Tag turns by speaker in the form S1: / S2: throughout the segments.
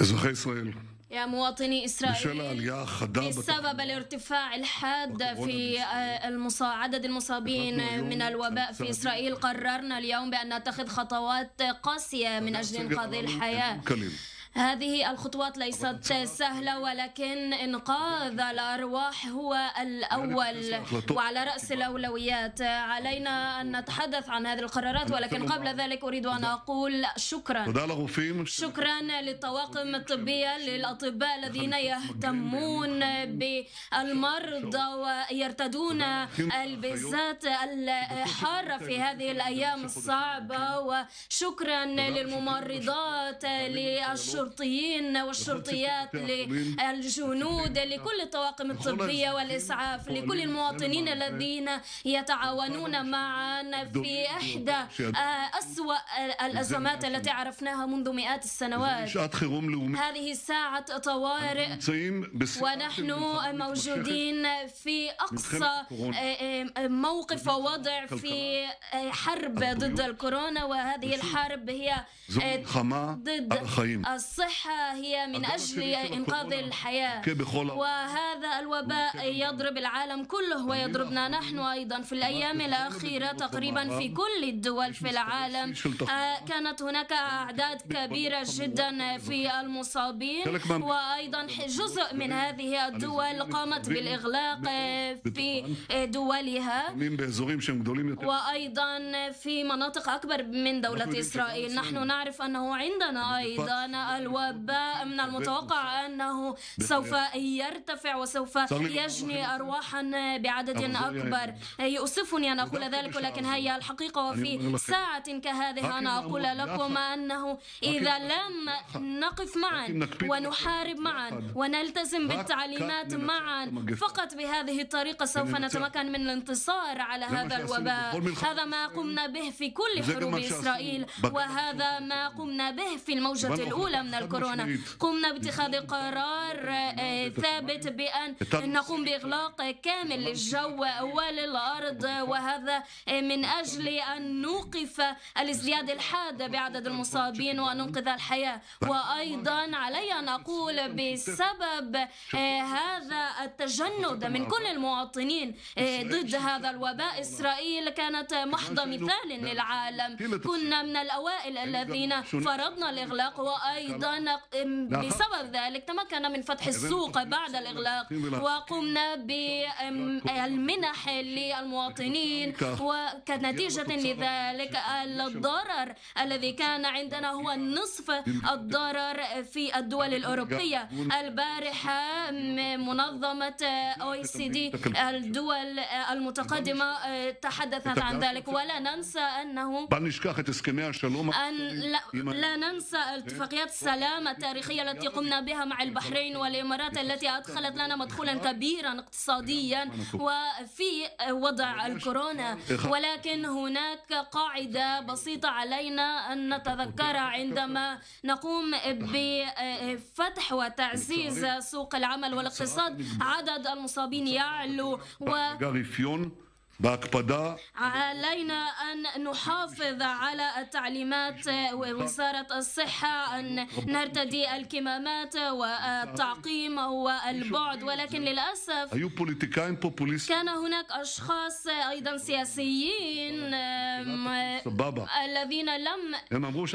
S1: أزخي إسرائيل
S2: يا مواطني إسرائيل
S1: بسبب
S2: الارتفاع الحاد في عدد المصابين من الوباء في إسرائيل قررنا اليوم بأن نتخذ خطوات قاسية من أجل إنقاذ الحياة هذه الخطوات ليست سهلة ولكن إنقاذ الأرواح هو الأول يعني وعلى رأس الأولويات علينا أن نتحدث عن هذه القرارات ولكن قبل ذلك أريد أن أقول شكرا شكرا للطواقم الطبية للأطباء الذين يهتمون بالمرضى ويرتدون البزات الحارة في هذه الأيام الصعبة وشكرا للممرضات للشرطة الشرطيين والشرطيات للجنود لكل الطواقم الطبية والإسعاف لكل المواطنين الذين يتعاونون معا
S1: في إحدى يعني. آه،
S2: أسوأ الأزمات التي عرفناها منذ مئات السنوات هذه ساعة طوارئ ونحن موجودين في أقصى آه، آه، موقف ووضع في حرب ضد الكورونا وهذه الحرب هي ضد الصحة هي من أجل إنقاذ الحياة وهذا الوباء يضرب العالم كله ويضربنا نحن أيضا في الأيام الأخيرة تقريبا في كل الدول في العالم آه، كانت هناك أعداد كبيرة جدا في المصابين وأيضا جزء من هذه الدول قامت بالإغلاق في آه، دولها وأيضا في مناطق أكبر من دولة إسرائيل نحن نعرف أنه عندنا أيضا الوباء من المتوقع أنه سوف يرتفع وسوف يجني أرواحا بعدد يعني أكبر يؤسفني أن أقول ذلك ولكن هي الحقيقة يعني وفي ساعة كهذه أنا أقول لكم أنه إذا لم نقف معا ونحارب معا ونلتزم بالتعليمات معا فقط بهذه الطريقة سوف نتمكن من الانتصار على هذا الوباء هذا ما قمنا به في كل حروب إسرائيل وهذا ما قمنا به في الموجة الأولى من الكورونا قمنا باتخاذ قرار آه، ثابت بأن نقوم بإغلاق كامل للجو وللأرض وهذا آه، من أجل أن نوقف الازدياد الحاد بعدد المصابين وننقذ الحياة وأيضا علي أن أقول بسبب آه، هذا التجند من كل المواطنين ضد هذا الوباء إسرائيل كانت محض مثال للعالم كنا من الأوائل الذين فرضنا الإغلاق وأيضا نعم. أيضا نعم. بسبب ذلك تمكنا من فتح السوق بعد الإغلاق وقمنا بالمنح للمواطنين وكنتيجة لذلك الضرر الذي كان عندنا هو نصف الضرر في الدول الأوروبية البارحة منظمة أو سي دي الدول المتقدمة آه، تحدثت عن ذلك ولا ننسى أنه
S1: أن لا, لا
S2: ننسى إيه؟ اتفاقيات السلام التاريخية التي قمنا بها مع البحرين والإمارات التي أدخلت لنا مدخولا كبيرا اقتصاديا وفي وضع الكورونا ولكن هناك قاعدة بسيطة علينا أن نتذكرها عندما نقوم بفتح وتعزيز سوق العمل والاقتصاد عدد المصابين يعلو و
S1: علينا
S2: أن نحافظ على التعليمات وزارة الصحة أن نرتدي الكمامات والتعقيم والبعد ولكن للأسف كان هناك أشخاص أيضا سياسيين الذين لم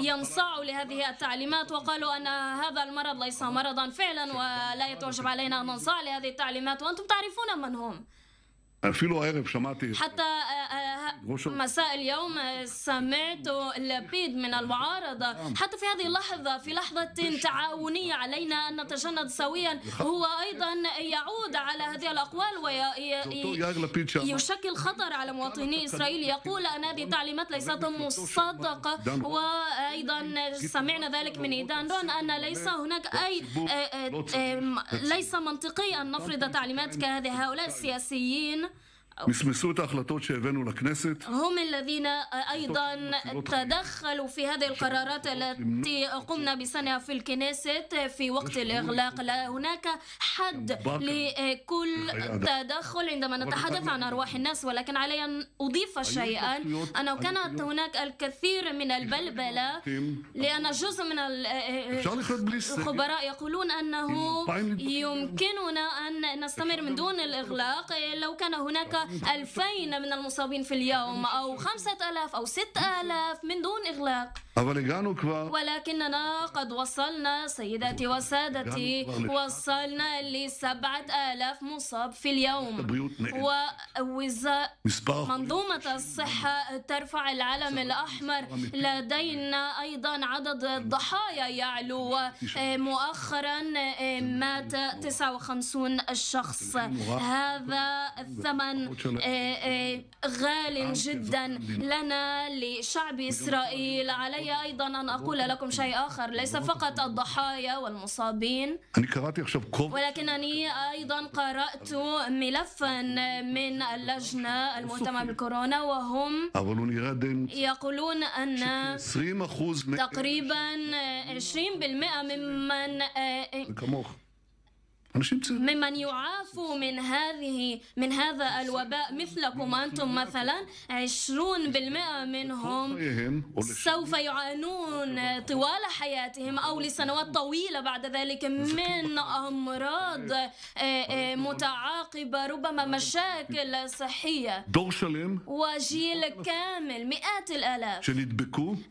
S2: ينصاعوا لهذه التعليمات وقالوا أن هذا المرض ليس مرضا فعلا ولا يتوجب علينا أن ننصاع لهذه التعليمات وأنتم تعرفون من هم
S1: حتى
S2: آه، آه، مساء اليوم آه، سمعت العديد من المعارضة نعم. حتى في هذه اللحظة في لحظة تعاونية علينا أن نتجند سويا هو أيضا يعود على هذه الأقوال ويشكل خطر على مواطني إسرائيل يقول أن هذه التعليمات ليست مصدقة وأيضا سمعنا ذلك من إيدان رون أن ليس هناك أي ليس منطقي أن نفرض تعليمات كهذه هؤلاء السياسيين مسمسوا هم الذين أيضا تدخلوا في هذه القرارات التي قمنا بصنعها في الكنيست في وقت الإغلاق لا هناك حد لكل تدخل عندما نتحدث عن أرواح الناس ولكن علي أن أضيف شيئا أنه كانت هناك الكثير من البلبلة لأن جزء من الخبراء يقولون أنه إيه، يمكننا أن نستمر من دون الإغلاق لو كان هناك 2000 من المصابين في اليوم أو 5000 أو 6000 من دون إغلاق ولكننا قد وصلنا سيداتي وسادتي وصلنا ل 7000 مصاب في اليوم ووزارة منظومة الصحة ترفع العلم الأحمر لدينا أيضا عدد الضحايا يعلو آه، مؤخرا آه، مات 59 شخص هذا الثمن آه، آه، غال جدا لنا لشعب إسرائيل علي أيضا أن أقول لكم شيء آخر ليس فقط الضحايا والمصابين ولكنني أيضا قرأت ملفا من اللجنة المهتمة بالكورونا وهم يقولون أن
S1: تقريبا
S2: 20% ممن آه، ممن يعافوا من هذه من هذا الوباء مثلكم أنتم مثلا 20% منهم طيب، سوف يعانون طوال حياتهم أو لسنوات طويلة بعد ذلك من أمراض آه، آه، متعاقبة ربما مشاكل صحية وجيل كامل مئات الآلاف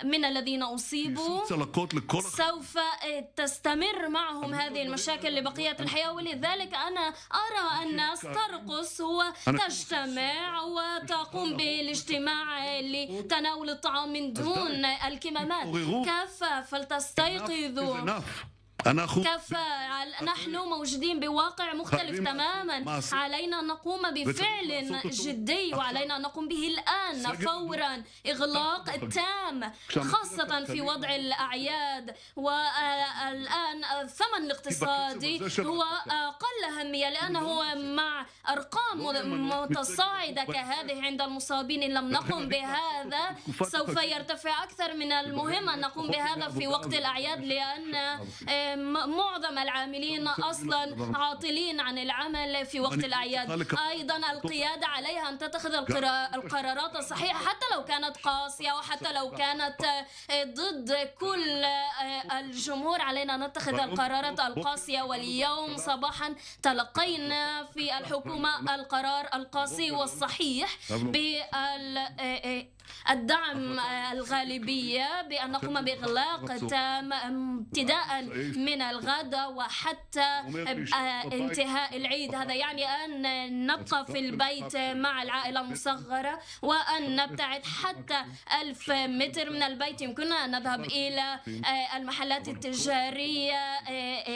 S2: من الذين أصيبوا سوف آه، تستمر معهم هذه المشاكل لبقية الحياة ولذلك أنا أرى الناس ترقص وتجتمع وتقوم بالاجتماع لتناول الطعام من دون الكمامات كفى فلتستيقظوا أنا أخو... تفاعل نحن موجودين بواقع مختلف تماما علينا أن نقوم بفعل جدي وعلينا أن نقوم به الآن فورا إغلاق تام خاصة في وضع الأعياد والآن الثمن الاقتصادي هو أقل أهمية لأنه مع أرقام متصاعدة كهذه عند المصابين إن لم نقم بهذا سوف يرتفع أكثر من المهم أن نقوم بهذا في وقت الأعياد لأن معظم العاملين أصلا عاطلين عن العمل في وقت الأعياد أيضا القيادة عليها أن تتخذ القرارات الصحيحة حتى لو كانت قاسية وحتى لو كانت آه، ضد كل آه، الجمهور علينا أن نتخذ القرارات القاسية واليوم صباحا تلقينا في الحكومة القرار القاسي والصحيح بال آه، الدعم الغالبية بأن نقوم بإغلاق تام ابتداء من الغد وحتى انتهاء العيد هذا يعني أن نبقى في البيت مع العائلة المصغرة وأن نبتعد حتى ألف متر من البيت يمكننا أن نذهب إلى المحلات التجارية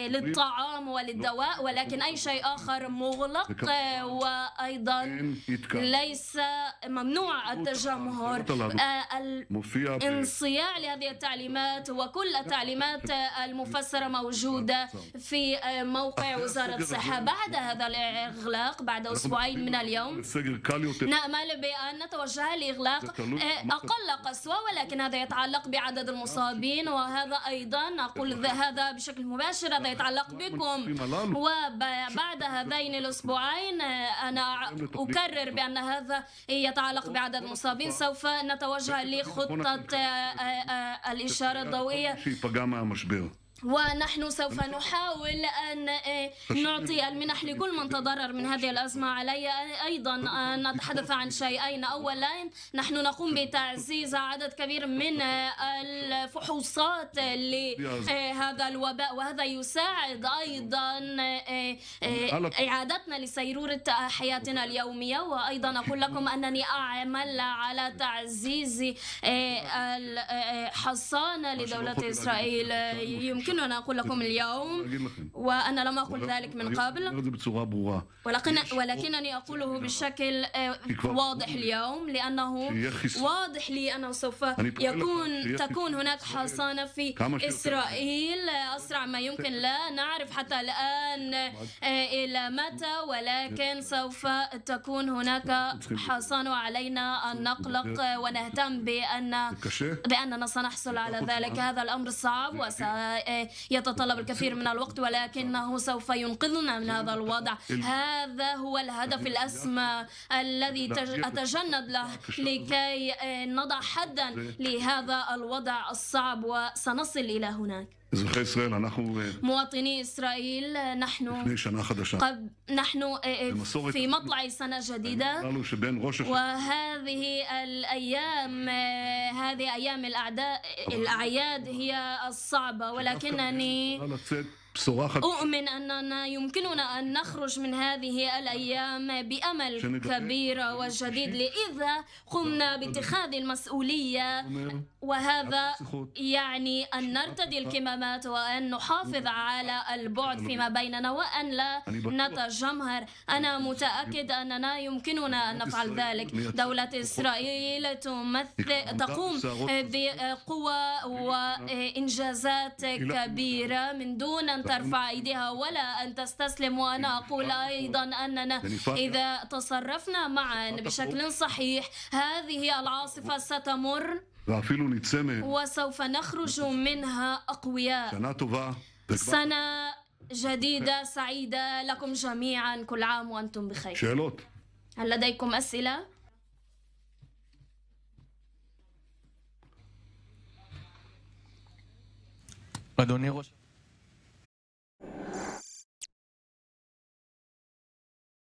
S2: للطعام وللدواء ولكن أي شيء آخر مغلق وأيضا
S1: ليس
S2: ممنوع التجمهر آه،
S1: الانصياع
S2: لهذه التعليمات وكل التعليمات آه، المفسرة موجودة نعم، في آه، موقع وزارة الصحة بعد هذا الإغلاق بعد أسبوعين من اليوم
S1: نأمل
S2: نعم، بأن نتوجه لإغلاق أقل قسوة ولكن هذا يتعلق بعدد المصابين وهذا أيضا نقول هذا بشكل مباشر هذا يتعلق نعم، بكم وبعد هذين الأسبوعين أنا أكرر بأن هذا يتعلق بعدد المصابين سوف ونتوجه لخطة آه، آه، آه، الإشارة الضوئية ونحن سوف نحاول أن إيه، نعطي المنح لكل من تضرر من هذه الأزمة علي أيضا آه، نتحدث عن شيئين أولا نحن نقوم بتعزيز عدد كبير من آه، الفحوصات لهذا إيه، الوباء وهذا يساعد أيضا إيه، إعادتنا لسيرورة حياتنا اليومية وأيضا أقول لكم أنني أعمل على تعزيز الحصانة لدولة إسرائيل يمكن يمكن انا أقول لكم اليوم وأنا لم أقل ذلك من قبل ولكن ولكنني أقوله بشكل آه، واضح اليوم لأنه واضح لي أنه سوف يكون تكون هناك حصانة في إسرائيل أسرع ما يمكن لا نعرف حتى الآن آه، إلى متى ولكن سوف تكون هناك حصانة علينا أن نقلق ونهتم بأن بأننا سنحصل على ذلك هذا الأمر صعب وس يتطلب الكثير من الوقت ولكنه سوف ينقذنا من هذا الوضع هذا هو الهدف الأسمى الذي أتجند له لكي آه، نضع حدا لهذا الوضع الصعب وسنصل إلى هناك
S1: אזרחי ישראל, אנחנו...
S2: مواطني إسرائيل آه، نحن לפני שנה חדשה. نحن آه، آه، في مطلع سنة جديدة وهذه الأيام هذه أيام الأعداء الأعياد هي الصعبة ولكنني
S1: بصراحة أؤمن
S2: أننا يمكننا أن نخرج من هذه الأيام بأمل كبير وجديد لإذا قمنا باتخاذ المسؤولية وهذا يعني أن نرتدي الكمامات وأن نحافظ على البعد فيما بيننا وأن لا نتجمهر أنا متأكد أننا يمكننا أن نفعل ذلك دولة إسرائيل تمثل تقوم بقوة وإنجازات كبيرة من دون أن ترفع أيديها ولا أن تستسلم وأنا أقول أيضا أننا إذا تصرفنا معا بشكل صحيح هذه العاصفة ستمر وسوف نخرج منها أقوياء سنة جديدة سعيدة لكم جميعا كل عام وأنتم بخير هل لديكم أسئلة؟
S1: أدوني غش